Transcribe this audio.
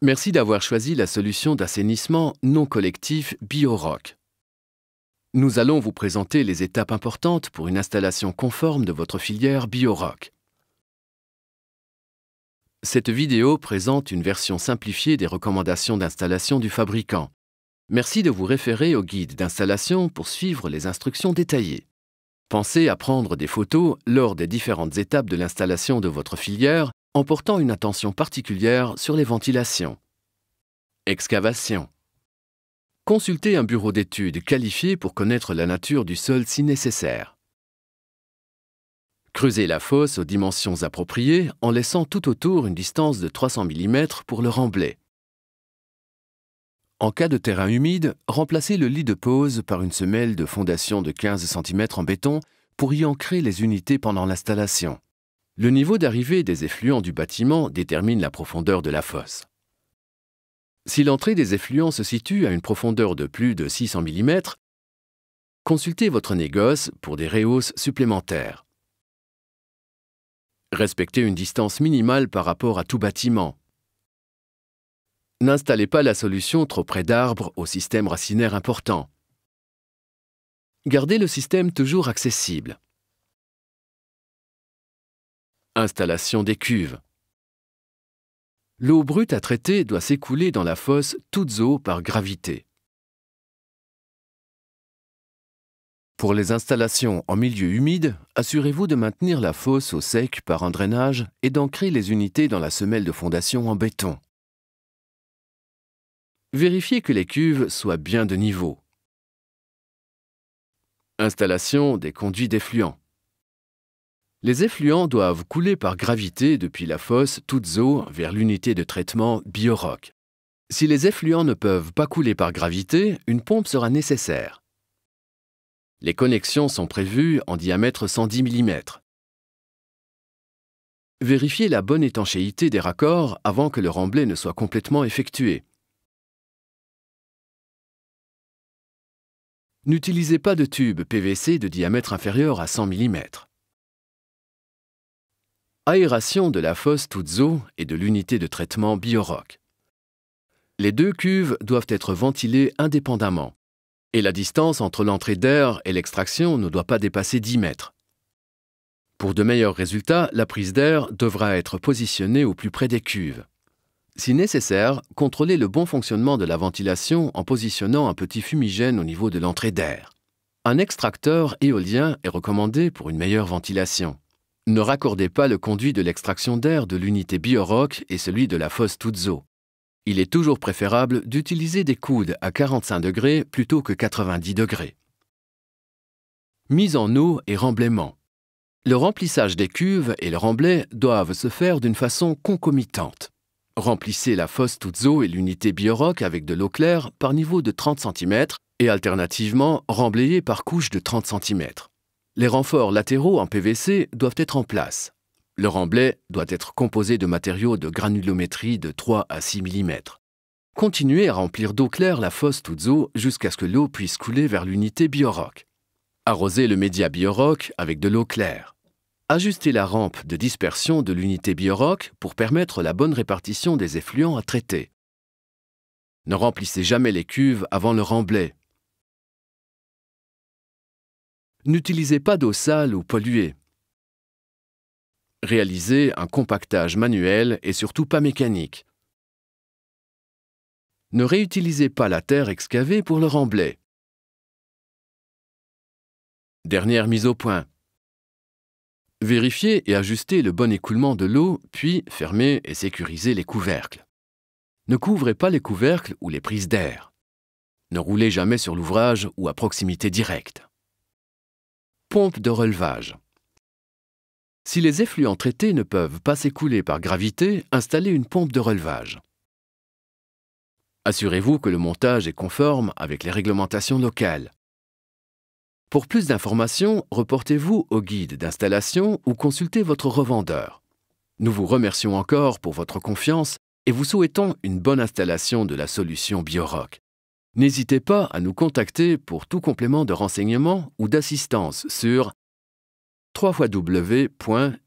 Merci d'avoir choisi la solution d'assainissement non collectif BioRock. Nous allons vous présenter les étapes importantes pour une installation conforme de votre filière BioRock. Cette vidéo présente une version simplifiée des recommandations d'installation du fabricant. Merci de vous référer au guide d'installation pour suivre les instructions détaillées. Pensez à prendre des photos lors des différentes étapes de l'installation de votre filière en portant une attention particulière sur les ventilations. Excavation. Consultez un bureau d'études qualifié pour connaître la nature du sol si nécessaire. Creusez la fosse aux dimensions appropriées en laissant tout autour une distance de 300 mm pour le remblai. En cas de terrain humide, remplacez le lit de pose par une semelle de fondation de 15 cm en béton pour y ancrer les unités pendant l'installation. Le niveau d'arrivée des effluents du bâtiment détermine la profondeur de la fosse. Si l'entrée des effluents se situe à une profondeur de plus de 600 mm, consultez votre négoce pour des réhausses supplémentaires. Respectez une distance minimale par rapport à tout bâtiment. N'installez pas la solution trop près d'arbres au système racinaire important. Gardez le système toujours accessible installation des cuves. L'eau brute à traiter doit s'écouler dans la fosse toutes eaux par gravité. Pour les installations en milieu humide, assurez-vous de maintenir la fosse au sec par un drainage et d'ancrer les unités dans la semelle de fondation en béton. Vérifiez que les cuves soient bien de niveau. Installation des conduits d'effluents. Les effluents doivent couler par gravité depuis la fosse toutes eaux vers l'unité de traitement BioRock. Si les effluents ne peuvent pas couler par gravité, une pompe sera nécessaire. Les connexions sont prévues en diamètre 110 mm. Vérifiez la bonne étanchéité des raccords avant que le remblai ne soit complètement effectué. N'utilisez pas de tube PVC de diamètre inférieur à 100 mm aération de la fosse Tuzo et de l'unité de traitement Biorock. Les deux cuves doivent être ventilées indépendamment, et la distance entre l'entrée d'air et l'extraction ne doit pas dépasser 10 mètres. Pour de meilleurs résultats, la prise d'air devra être positionnée au plus près des cuves. Si nécessaire, contrôlez le bon fonctionnement de la ventilation en positionnant un petit fumigène au niveau de l'entrée d'air. Un extracteur éolien est recommandé pour une meilleure ventilation ne raccordez pas le conduit de l'extraction d'air de l'unité Biorock et celui de la fosse Tuzo. Il est toujours préférable d'utiliser des coudes à 45 degrés plutôt que 90 degrés. Mise en eau et remblaiement. Le remplissage des cuves et le remblai doivent se faire d'une façon concomitante. Remplissez la fosse Tuzo et l'unité Biorock avec de l'eau claire par niveau de 30 cm et alternativement remblayez par couche de 30 cm les renforts latéraux en PVC doivent être en place. Le remblai doit être composé de matériaux de granulométrie de 3 à 6 mm. Continuez à remplir d'eau claire la fosse Tuzo jusqu'à ce que l'eau puisse couler vers l'unité Biorock. Arrosez le média Biorock avec de l'eau claire. Ajustez la rampe de dispersion de l'unité Biorock pour permettre la bonne répartition des effluents à traiter. Ne remplissez jamais les cuves avant le remblai, n'utilisez pas d'eau sale ou polluée. Réalisez un compactage manuel et surtout pas mécanique. Ne réutilisez pas la terre excavée pour le remblai. Dernière mise au point. Vérifiez et ajustez le bon écoulement de l'eau, puis fermez et sécurisez les couvercles. Ne couvrez pas les couvercles ou les prises d'air. Ne roulez jamais sur l'ouvrage ou à proximité directe pompe de relevage. Si les effluents traités ne peuvent pas s'écouler par gravité, installez une pompe de relevage. Assurez-vous que le montage est conforme avec les réglementations locales. Pour plus d'informations, reportez-vous au guide d'installation ou consultez votre revendeur. Nous vous remercions encore pour votre confiance et vous souhaitons une bonne installation de la solution BioRock. N'hésitez pas à nous contacter pour tout complément de renseignement ou d'assistance sur www.biorock.fr.